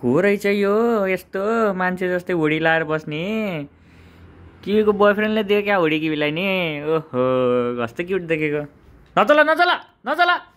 को रहेछ यो यस्तो मान्छे जस्तै हुडी लाएर बस्ने किवीको बोयफ्रेन्डले दियो क्या हुडी किवीलाई नि ओहो कस्तो क्युट देखेको नचल नचला नचला